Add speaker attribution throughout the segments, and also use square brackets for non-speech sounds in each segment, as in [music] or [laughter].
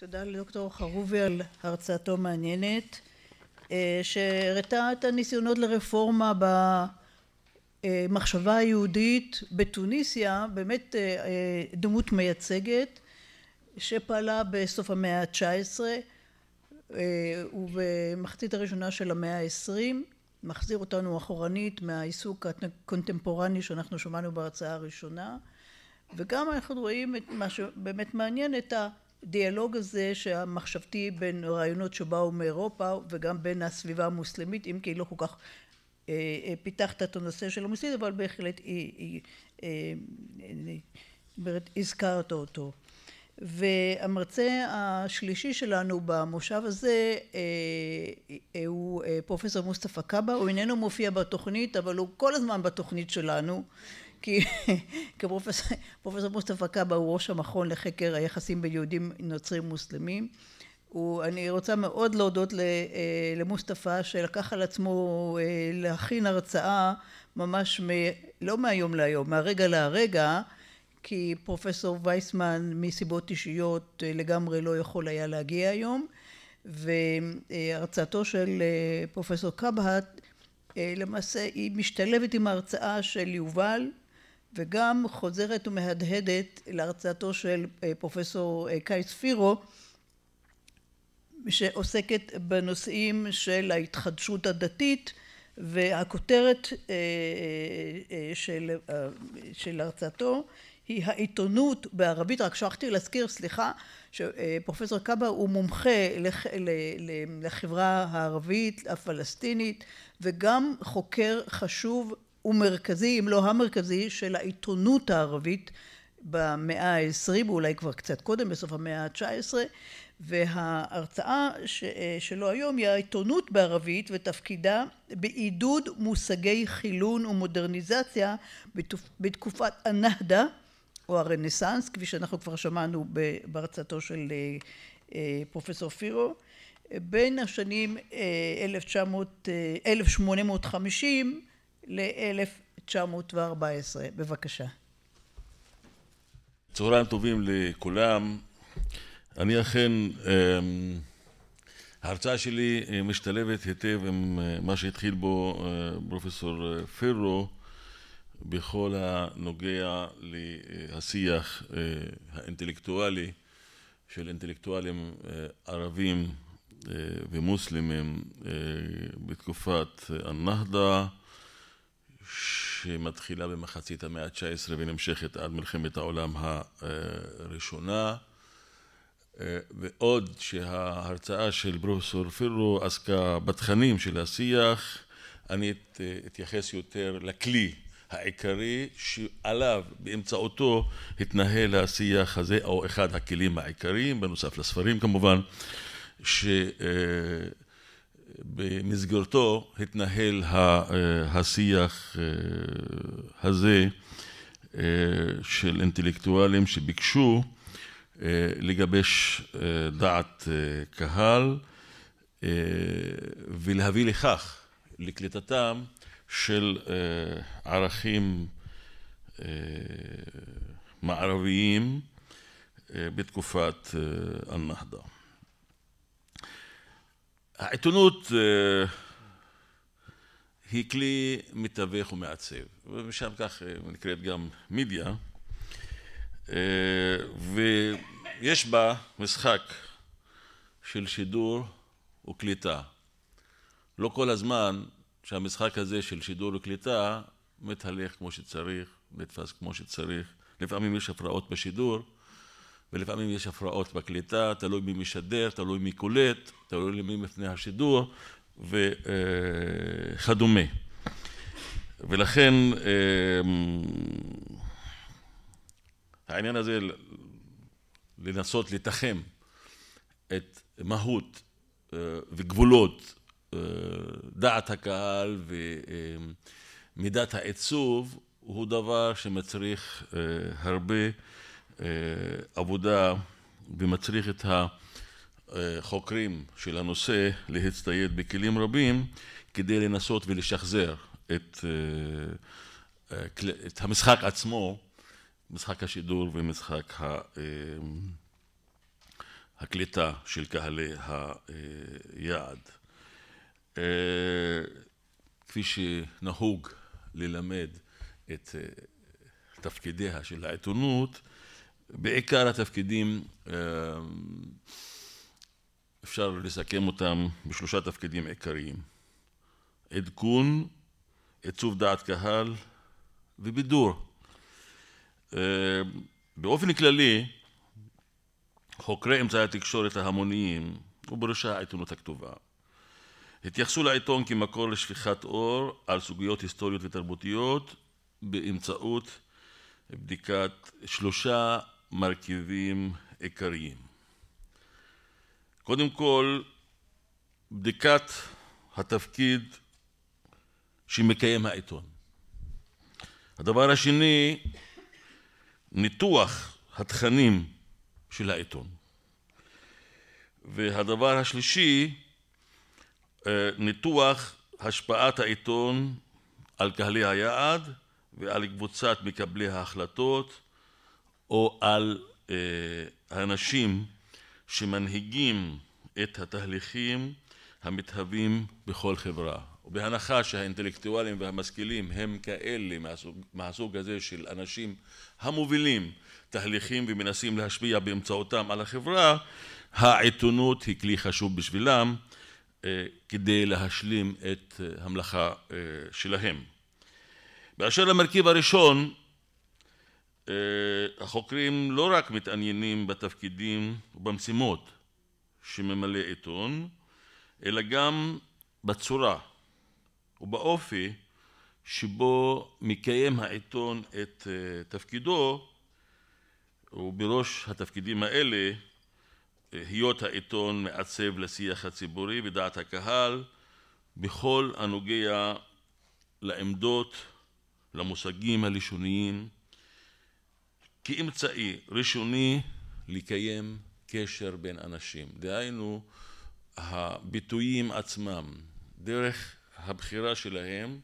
Speaker 1: תודה לדוקטור חרובי על הרצאתו מעניינת, אה, שהראתה את הניסיונות לרפורמה במחשבה היהודית בתוניסיה, באמת אה, אה, דמות מייצגת, שפעלה בסוף המאה ה-19 ובמחצית הראשונה של המאה ה-20, מחזיר אותנו אחורנית מהעיסוק הקונטמפורני שאנחנו שמענו בהרצאה הראשונה, וגם אנחנו רואים את מה שבאמת מעניין, את ה... הדיאלוג הזה שהמחשבתי בין רעיונות שבאו מאירופה וגם בין הסביבה המוסלמית אם כי לא כל כך אה, אה פיתחת את הנושא של המוסלמית אבל בהחלט היא אה, הזכרת אותו והמרצה השלישי שלנו במושב הזה אה, אה, הוא אה, פרופסור מוסטפא קאבה הוא איננו מופיע בתוכנית אבל הוא כל הזמן בתוכנית שלנו אה, כי, [laughs] כפרופסור מוסטפא קאבה הוא ראש המכון לחקר היחסים בין יהודים נוצרים מוסלמים. הוא, אני רוצה מאוד להודות אה, למוסטפא שלקח על עצמו אה, להכין הרצאה ממש מ, לא מהיום להיום, מהרגע להרגע, כי פרופסור וייסמן מסיבות אישיות אה, לגמרי לא יכול היה להגיע היום, והרצאתו של פרופסור קבהט למעשה היא משתלבת עם ההרצאה של יובל וגם חוזרת ומהדהדת להרצאתו של אה, פרופסור אה, קאי ספירו שעוסקת בנושאים של ההתחדשות הדתית והכותרת אה, של, של הרצאתו היא העיתונות בערבית, רק שכחתי להזכיר, סליחה, שפרופסור קאבה הוא מומחה לחברה הערבית, הפלסטינית, וגם חוקר חשוב הוא מרכזי, אם לא המרכזי, של העיתונות הערבית במאה ה-20, ואולי כבר קצת קודם, בסוף המאה ה-19, וההרצאה ש, אה, שלו היום היא העיתונות בערבית ותפקידה בעידוד מושגי חילון ומודרניזציה בתופ- בתקופת הנהדה, או הרנסאנס, כפי שאנחנו כבר שמענו בהרצאתו של אה, אה, פרופסור פירו, בין השנים 1900, 1850 ל-1914. בבקשה.
Speaker 2: צהריים טובים לכולם. אני אכן, אמ, ההרצאה שלי אה, משתלבת היטב עם אה, מה שהתחיל בו אה, פרופסור פרו בכל הנוגע להשיח האינטלקטואלי של אינטלקטואלים ערבים ומוסלמים בתקופת הנהדה שמתחילה במחצית המאה ה-19 ונמשכת עד מלחמת העולם הראשונה, ועוד שההרצאה של פרופסור פירו עסקה בתכנים של השיח, אני את, אתייחס יותר לכלי העיקרי שעליו, באמצעותו, התנהל השיח הזה, או אחד הכלים העיקריים, בנוסף לספרים כמובן, ש... אה, במסגרתו התנהל אה, השיח אה, הזה אה, של אינטלקטואלים שביקשו לגבש דעת קהל ולהביא לכך, לקליטתם של ערכים מערביים בתקופת א-נהדה. העיתונות אה, היא כלי מתווך ומעצב, ומשם כך אה, נקראת גם מידיה, אה, ויש בה משחק של שידור וקליטה. לא כל הזמן שהמשחק הזה של שידור וקליטה מתהלך כמו שצריך, נתפס כמו שצריך. לפעמים יש הפרעות בשידור, ולפעמים יש הפרעות בקליטה, תלוי מי משדר, תלוי מי קולט, תלוי למי מפני השידור וכדומה. ולכן אמ, העניין הזה לנסות לתחם את מהות אה, וגבולות אה, דעת הקהל ומידת אמ, העיצוב הוא דבר שמצריך אה, הרבה עבודה ומצריך את החוקרים של הנושא להצטייד בכלים רבים כדי לנסות ולשחזר את, אה, את המשחק עצמו, משחק השידור ומשחק אה, הקליטה של קהלי היעד. אה, כפי שנהוג ללמד את תפקידיה של העיתונות, בעיקר התפקידים, אה, אפשר לסכם אותם בשלושה תפקידים עיקריים. עדכון, עיצוב דעת קהל ובידור. אה, באופן כללי, חוקרי אמצעי התקשורת ההמוניים, ובראשה העיתונות הכתובה, התייחסו לעיתון כמקור לשפיכת אור על סוגיות היסטוריות ותרבותיות באמצעות בדיקת שלושה מרכיבים עיקריים. קודם כל, בדיקת התפקיד שמקיים העיתון. הדבר השני, ניתוח התכנים של העיתון. והדבר השלישי, אה, ניתוח השפעת העיתון על קהלי היעד ועל קבוצת מקבלי ההחלטות או על אה, האנשים שמנהיגים את התהליכים המתהווים בכל חברה. ובהנחה שהאינטלקטואלים והמשכילים הם כאלה מהסוג, מהסוג הזה של אנשים המובילים תהליכים ומנסים להשפיע באמצעותם על החברה, העיתונות היא כלי חשוב בשבילם אה, כדי להשלים את אה, המלאכה אה, שלהם. באשר למרכיב הראשון, אה, החוקרים לא רק מתעניינים בתפקידים ובמשימות שממלא עיתון, אלא גם בצורה ובאופי שבו מקיים העיתון את אה, תפקידו, ובראש התפקידים האלה אה, היות העיתון מעצב לשיח הציבורי ודעת הקהל בכל הנוגע לעמדות, למושגים הלשוניים כאמצעי ראשוני לקיים קשר בין אנשים. דהיינו, הביטויים עצמם, דרך הבחירה שלהם,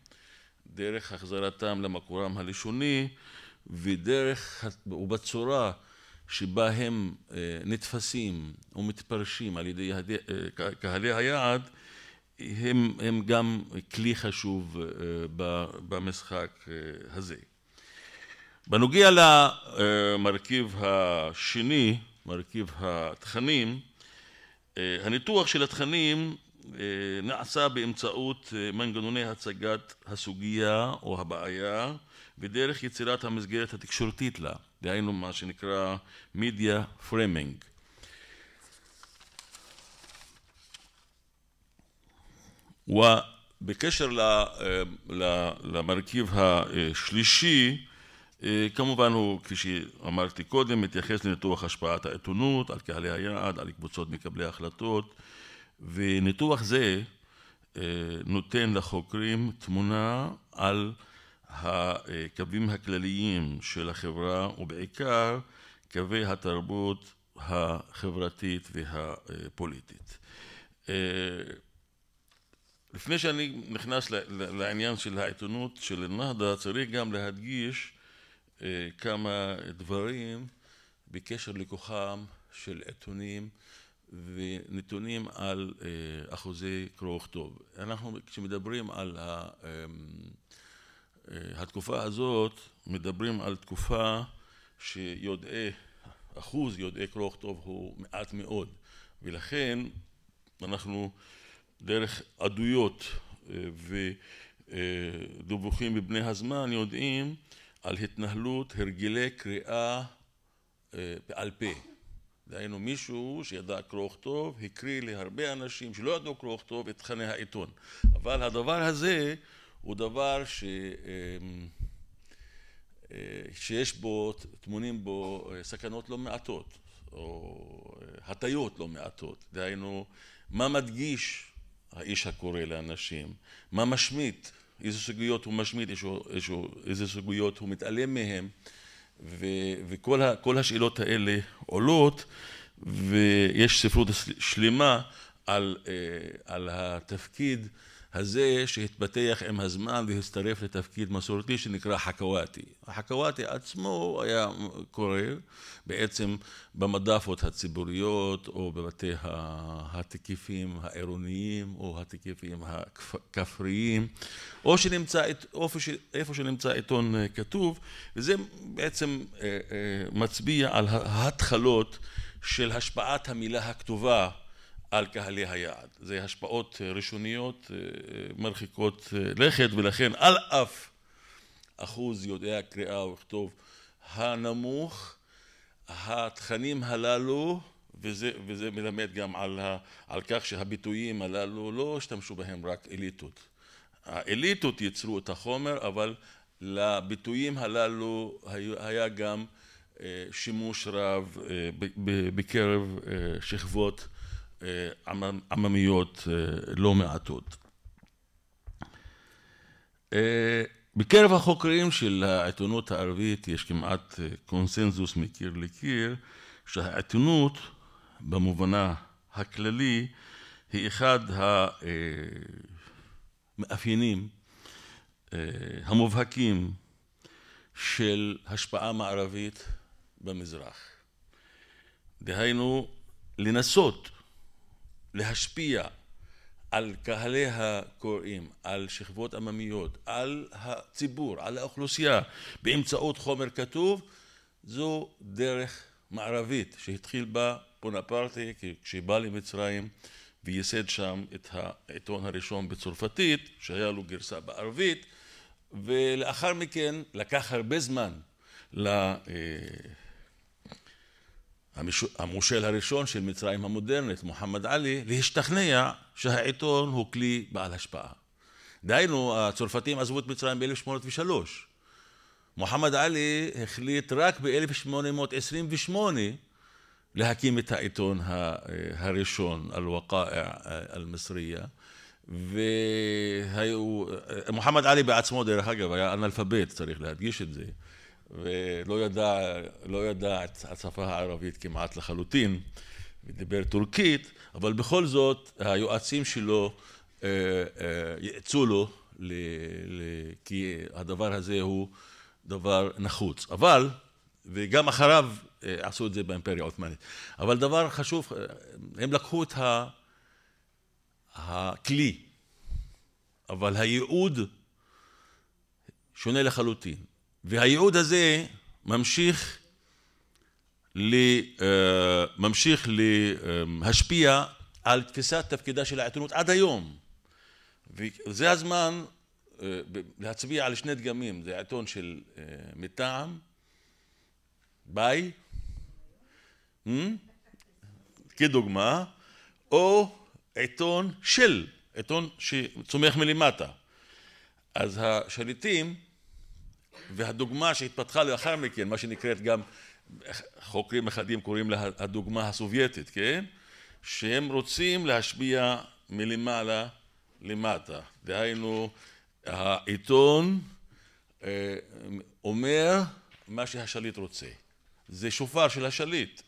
Speaker 2: דרך החזרתם למקורם הלשוני, ודרך, ובצורה שבה הם אה, נתפסים ומתפרשים על ידי אה, קהלי היעד, הם, הם גם כלי חשוב אה, במשחק הזה. בנוגע למרכיב השני, מרכיב התכנים, אה, הניתוח של התכנים אה, נעשה באמצעות אה, מנגנוני הצגת הסוגיה או הבעיה ודרך יצירת המסגרת התקשורתית לה, דהיינו מה שנקרא מידיה פרמינג. ובקשר למרכיב השלישי, אה, כמובן הוא, כפי שאמרתי קודם, מתייחס לניתוח השפעת העיתונות על קהלי היעד, על קבוצות מקבלי ההחלטות, וניתוח זה אה, נותן לחוקרים תמונה על הקווים הכלליים של החברה, ובעיקר קווי התרבות החברתית והפוליטית. אה, לפני שאני נכנס לעניין של העיתונות של א-נהדה, צריך גם להדגיש אה, כמה דברים בקשר לכוחם של עיתונים ונתונים על אה, אחוזי קרוא וכתוב. אנחנו כשמדברים על ה... אמ, אה, התקופה הזאת, מדברים על תקופה שיודעי, אחוז יודעי קרוא וכתוב הוא מעט מאוד, ולכן אנחנו דרך עדויות ודיווחים מבני הזמן יודעים על התנהלות הרגלי קריאה אה, בעל פה. דהיינו מישהו שידע קרוא וכתוב, הקריא להרבה אנשים שלא ידעו קרוא וכתוב את תכני העיתון. אבל הדבר הזה הוא דבר ש... אמ, אה, שיש בו, טמונים בו אה, סכנות לא מעטות, או הטיות לא מעטות. דהיינו, מה מדגיש האיש הקורא לאנשים? מה משמיט? איזה סוגיות הוא משמיד, איזה סוגיות הוא מתעלם מהן, ו, וכל השאלות האלה עולות, ויש ספרות שלמה על, אה, על התפקיד הזה שהתפתח עם הזמן והצטרף לתפקיד מסורתי שנקרא חכוואתי. החכוואתי עצמו היה קורא בעצם במדפות הציבוריות או בבתי התקיפים העירוניים או התקיפים הכפריים, או שנמצא, איפה שנמצא עיתון אה, כתוב, וזה בעצם אה, אה, מצביע על ההתחלות של השפעת המילה הכתובה על קהלי היעד. זה השפעות אה, ראשוניות אה, אה, מרחיקות לכת, ולכן על אף אחוז יודעי הקריאה וכתוב הנמוך, התכנים הללו, וזה, וזה מלמד גם על, ה, על כך שהביטויים הללו לא השתמשו בהם רק אליטות. האליטות ייצרו את החומר, אבל לביטויים הללו היה גם שימוש רב בקרב שכבות אה, עממיות אה, לא מעטות. אה, בקרב החוקרים של העיתונות הערבית יש כמעט קונסנזוס מקיר לקיר שהעיתונות במובנה הכללי היא אחד המאפיינים המובהקים של השפעה מערבית במזרח. דהיינו, לנסות להשפיע על קהלי הקוראים, על שכבות עממיות, על הציבור, על האוכלוסייה, באמצעות חומר כתוב, זו דרך מערבית שהתחיל בה בונפרטי כשבא למצרים וייסד שם את העיתון הראשון בצרפתית, שהיה לו גרסה בערבית, ולאחר מכן לקח הרבה זמן ל... אה, המושל הראשון של מצרים המודרנית, מוחמד עלי, להשתכנע שהעיתון הוא כלי בעל השפעה. דהיינו, הצרפתים עזבו את מצרים ב-1803. מוחמד עלי החליט רק ב-1828 להקים את העיתון הראשון, אל-וקאע אל-מצריה, ומוחמד עלי בעצמו, דרך אגב, היה אנאלפבית, צריך להדגיש את זה. ולא ידע, לא ידע את השפה הערבית כמעט לחלוטין, ודיבר טורקית, אבל בכל זאת היועצים שלו אה, אה, יעצו לו, ל, ל, כי הדבר הזה הוא דבר נחוץ. אבל, וגם אחריו אה, עשו את זה באימפריה העות'מאנית, אבל דבר חשוב, אה, הם לקחו את ה, הכלי, אבל הייעוד שונה לחלוטין. והייעוד הזה ממשיך, ל, אה, ממשיך אה, להשפיע על תפיסת תפקידה של העיתונות עד היום. וזה הזמן אה, להצביע על שני דגמים, זה עיתון של מטעם, ביי, כדוגמה, או עיתון של, עיתון שצומח מלמטה. אז השליטים והדוגמה שהתפתחה לאחר מכן, מה שנקראת גם, חוקרים אחדים קוראים לה הדוגמה הסובייטית, כן? שהם רוצים להשפיע מלמעלה למטה. דהיינו, העיתון אה, אומר מה שהשליט רוצה. זה שופר של השליט.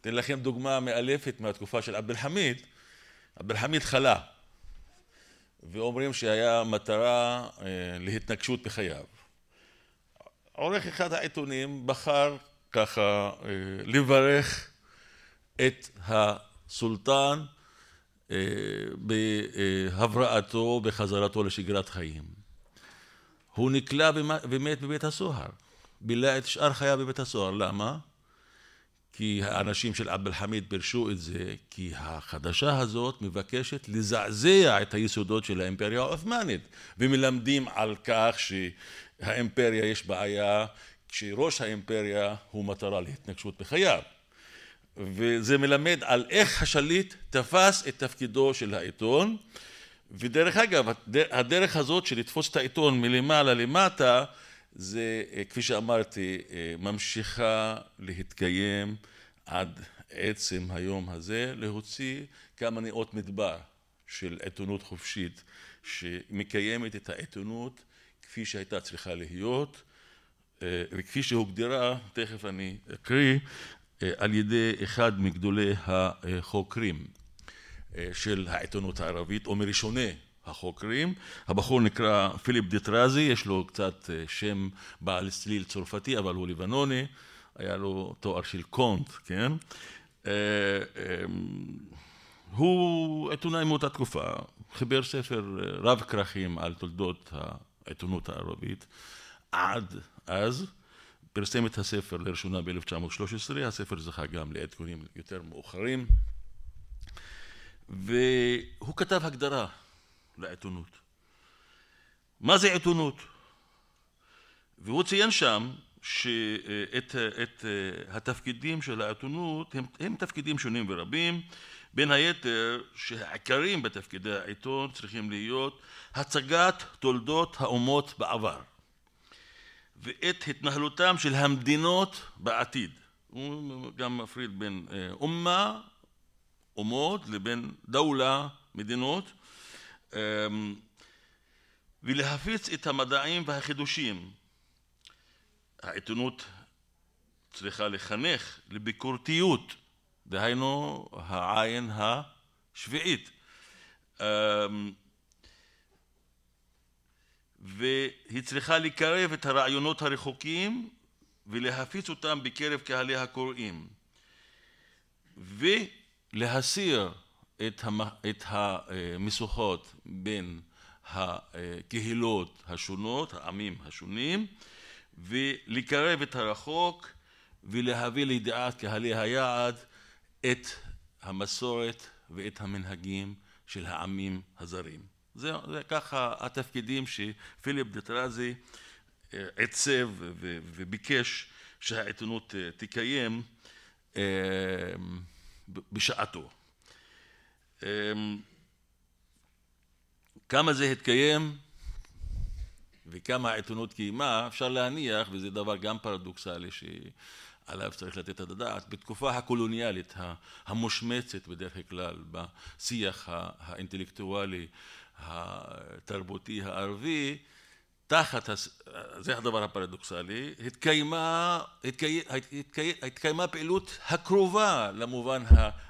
Speaker 2: אתן לכם דוגמה מאלפת מהתקופה של עבד אל-חמיד. עבד אל-חמיד חלה, ואומרים שהיה מטרה אה, להתנגשות בחייו. עורך אחד העיתונים בחר ככה אה, לברך את הסולטן אה, בהבראתו, בחזרתו לשגרת חיים. הוא נקלע ומת בבית הסוהר, בילה את שאר חייו בבית הסוהר. למה? כי האנשים של עבד אל-חמיד פירשו את זה, כי החדשה הזאת מבקשת לזעזע את היסודות של האימפריה העות'מאנית, ומלמדים על כך ש... האימפריה יש בעיה כשראש האימפריה הוא מטרה להתנגשות בחייו. וזה מלמד על איך השליט תפס את תפקידו של העיתון. ודרך אגב, הדרך הזאת של לתפוס את העיתון מלמעלה למטה, זה, אה, כפי שאמרתי, אה, ממשיכה להתקיים עד עצם היום הזה, להוציא כמה נאות מדבר של עיתונות חופשית, שמקיימת את העיתונות כפי שהייתה צריכה להיות אה, וכפי שהוגדרה, תכף אני אקריא, אה, על ידי אחד מגדולי החוקרים אה, של העיתונות הערבית, או מראשוני החוקרים. הבחור נקרא פיליפ דיטרזי, יש לו קצת שם בעל צליל צרפתי, אבל הוא לבנוני, היה לו תואר של קונט, כן? הוא עיתונאי מאותה תקופה, חיבר ספר רב כרכים על תולדות ה... העיתונות הערבית. עד אז פרסם את הספר לראשונה ב-1913, הספר זכה גם לעדכונים יותר מאוחרים, והוא כתב הגדרה לעיתונות. מה זה עיתונות? והוא ציין שם שאת את התפקידים של העיתונות הם, הם תפקידים שונים ורבים, בין היתר שהעיקרים בתפקידי העיתון צריכים להיות הצגת תולדות האומות בעבר ואת התנהלותם של המדינות בעתיד. הוא גם מפריד בין אה, אומה, אומות, לבין דאולה, מדינות, אמ, ולהפיץ את המדעים והחידושים. העיתונות צריכה לחנך לביקורתיות דהיינו העין השביעית. אמ, והיא צריכה לקרב את הרעיונות הרחוקים ולהפיץ אותם בקרב קהלי הקוראים ולהסיר את, המ... את המשוכות בין הקהילות השונות, העמים השונים ולקרב את הרחוק ולהביא לידיעת קהלי היעד את המסורת ואת המנהגים של העמים הזרים. זה, זה ככה התפקידים שפיליפ דטרזי אה, עיצב וביקש שהעיתונות אה, תקיים אה, בשעתו. כמה זה התקיים וכמה העיתונות קיימה, אפשר להניח, וזה דבר גם פרדוקסלי, ש... עליו צריך לתת את הדעת בתקופה הקולוניאלית המושמצת בדרך כלל בשיח האינטלקטואלי התרבותי הערבי, תחת, הס... זה הדבר הפרדוקסלי, התקיימה, התקי, התקי, התקיימה פעילות הקרובה למובן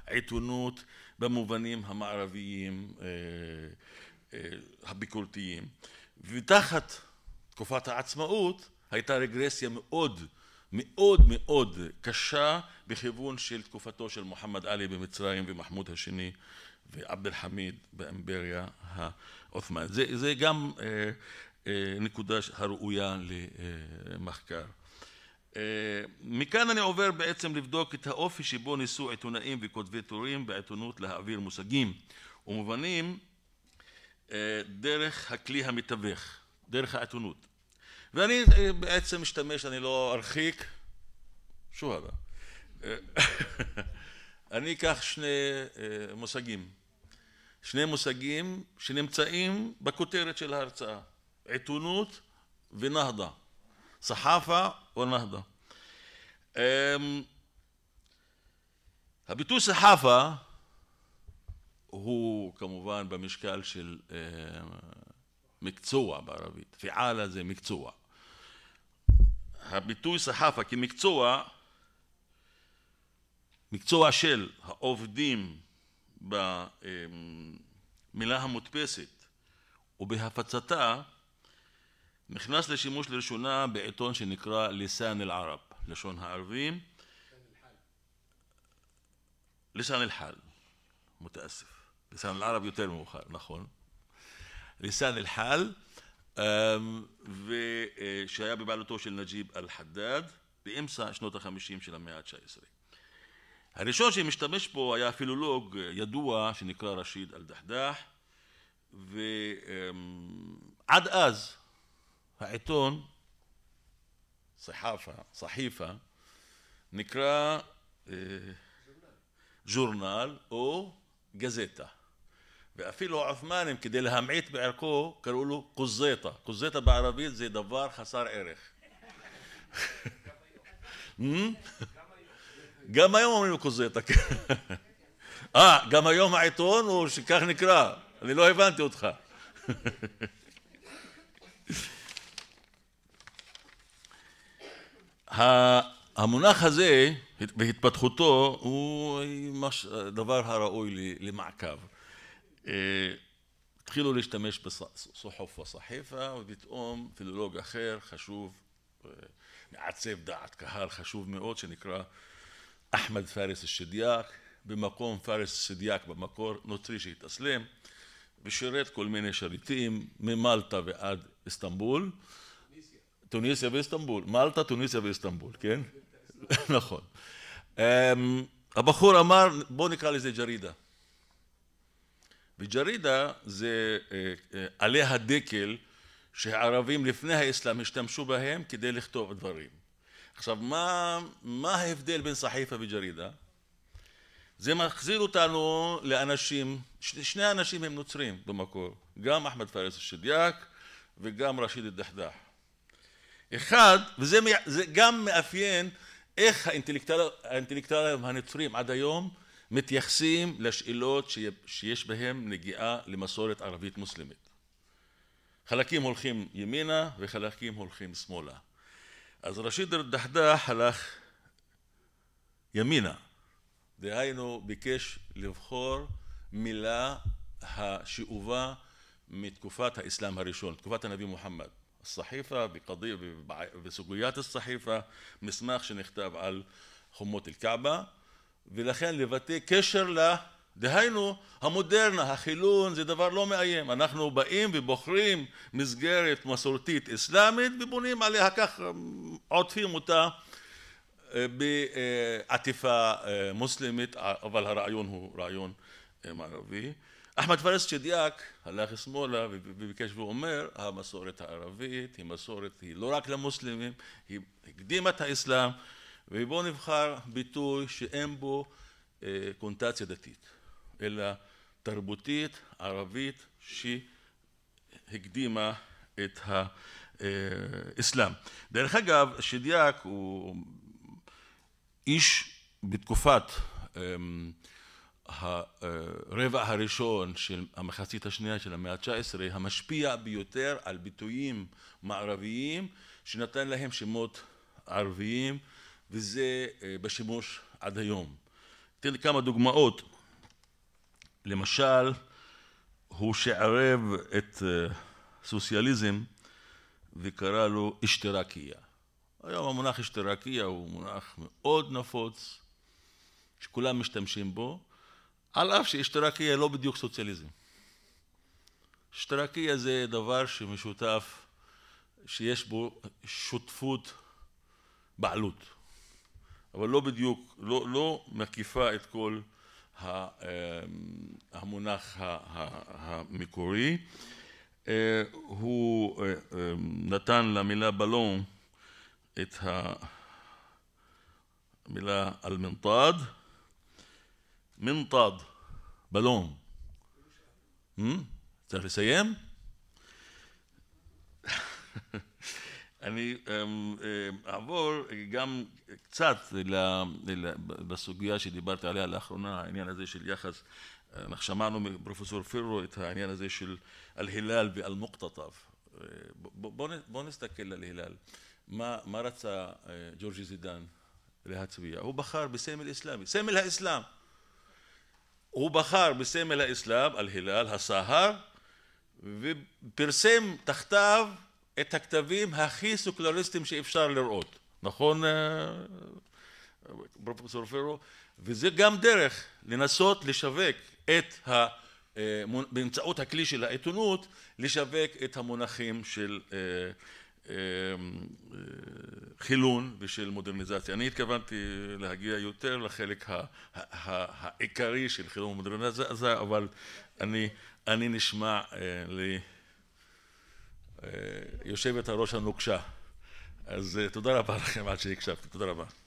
Speaker 2: העיתונות במובנים המערביים אה, אה, הביקורתיים, ותחת תקופת העצמאות הייתה רגרסיה מאוד מאוד מאוד קשה בכיוון של תקופתו של מוחמד עלי במצרים ומחמוד השני ועבד אל חמיד באימפריה העות'מאנית. זה, זה גם אה, אה, נקודה הראויה למחקר. אה, מכאן אני עובר בעצם לבדוק את האופי שבו ניסו עיתונאים וכותבי טורים בעיתונות להעביר מושגים ומובנים אה, דרך הכלי המתווך, דרך העיתונות. ואני אה, בעצם משתמש, אני לא ארחיק, שוהדה. אה, [laughs] אני אקח שני אה, מושגים, שני מושגים שנמצאים בכותרת של ההרצאה, עיתונות ונהדה, סחאפה ונהדה. אמ, הביטוי סחאפה הוא כמובן במשקל של מקצוע בערבית, פיעלה זה מקצוע. הביטוי סחפה כמקצוע, מקצוע של העובדים במילה אמ, המודפסת ובהפצתה, נכנס לשימוש לראשונה בעיתון שנקרא ליסן אל-ערב, לשון הערבים. ליסן אל-חל, מותאסף. ליסן אל-ערב יותר מאוחר, נכון. ליסן אל-חל אמ, שהיה בבעלותו של נג'יב אל-חדד באמצע שנות החמישים של המאה ה-19. הראשון שמשתמש בו היה פילולוג ידוע שנקרא רשיד אל-דחדח, ועד אז העיתון, סחיפה, סחיפה, נקרא אה, ג'ורנל או גזטה. ואפילו עות'מאנים כדי להמעיט בערכו קראו לו קוזטה, קוזטה בערבית זה דבר חסר ערך. גם [laughs] היום אומרים קוזטה, כן. [laughs] אה, גם היום העיתון הוא שכך נקרא, אני לא הבנתי אותך. [laughs] המונח הזה והתפתחותו הוא דבר הראוי למעקב. התחילו להשתמש בסוחוף וסחיפה, ופתאום פילולוג אחר חשוב, אה, מעצב דעת קהל חשוב מאוד, שנקרא אחמד פארס א-שדיאק, במקום פארס א-שדיאק במקור, נוצרי שהתאסלם, ושירת כל מיני שריטים, ממלטה ועד איסטנבול. טוניסיה ואיסטנבול, מלטה, טוניסיה ואיסטנבול, כן? [laughs] נכון. אמ, הבחור אמר, בוא נקרא לזה ג'רידה. וג'רידה זה אה, אה, עלי הדקל שהערבים לפני האסלאם השתמשו בהם כדי לכתוב דברים. עכשיו, מה, מה ההבדל בין סחיפה וג'רידה? זה מחזיר אותנו לאנשים, שני אנשים הם נוצרים במקור, גם אחמד פארס א-שדיאק וגם רשיד א-דחדאח. אחד, וזה גם מאפיין איך האינטלקטואלים הנוצרים עד היום מתייחסים לשאלות שיש בהן נגיעה למסורת ערבית מוסלמית. חלקים הולכים ימינה וחלקים הולכים שמאלה. אז רשיד דחדח הלך ימינה, דהיינו ביקש לבחור מילה השאובה מתקופת האסלאם הראשון, תקופת הנביא מוחמד. סחיפה וסוגיית הסחיפה, מסמך שנכתב על חומות אל-כעבה ולכן לבטא קשר ל... דהיינו, המודרנה, החילון, זה דבר לא מאיים. אנחנו באים ובוחרים מסגרת מסורתית אסלאמית ובונים עליה, כך עוטפים אותה אה, בעטיפה אה, מוסלמית, אה, אבל הרעיון הוא רעיון מערבי. אחמד פרס צ'דיאק הלך שמאלה וביקש ואומר, המסורת הערבית היא מסורת, היא לא רק למוסלמים, היא הקדימה את האסלאם, ובואו נבחר ביטוי שאין בו אה, קונטציה דתית, אלא תרבותית, ערבית, שהקדימה את האסלאם. אה, דרך אגב, שדיאק הוא איש בתקופת אמ, אה, הרבע הראשון של המחצית השנייה של המאה ה-19, המשפיע ביותר על ביטויים מערביים, שנתן להם שמות ערביים וזה אה, בשימוש עד היום. אתן כמה דוגמאות. למשל, הוא שערב את אה, סוציאליזם וקרא לו אשתרקיה. היום המונח אשתרקיה הוא מונח מאוד נפוץ, שכולם משתמשים בו, על אף שאשתרקיה לא בדיוק סוציאליזם. אשתרקיה זה דבר שמשותף, שיש בו שותפות בעלות. אבל לא בדיוק, לא, לא מקיפה את כל אה, המונח המקורי. אה, הוא אה, נתן למילה בלון את המילה אלמנטד, מנטד, בלון. Hmm? צריך לסיים? [laughs] אני אמ, אמ, אעבור גם קצת בסוגיה שדיברתי עליה לאחרונה, העניין הזה של יחס, אנחנו שמענו מפרופסור פירו את העניין הזה של אל-הילל ואל-מוקטטב. אה, בואו נסתכל על הילל. מה רצה אה, ג'ורג'י זידן להצביע? הוא בחר בסמל אסלאמי, סמל האסלאם. הוא בחר בסמל האסלאם, אל-הילל, הסהר, ופרסם תחתיו את הכתבים הכי סוקלריסטיים שאפשר לראות, נכון אה, פרופסור פרו? וזה גם דרך לנסות לשווק את ה... אה, באמצעות הכלי של העיתונות, לשווק את המונחים של אה, חילון ושל מודרניזציה. אני התכוונתי להגיע יותר לחלק העיקרי של חילון ומודרניזציה, אבל אני, אני נשמע ל... אה, יושבת הראש הנוקשה. אז אה, תודה רבה לכם עד שהקשבתי, תודה רבה.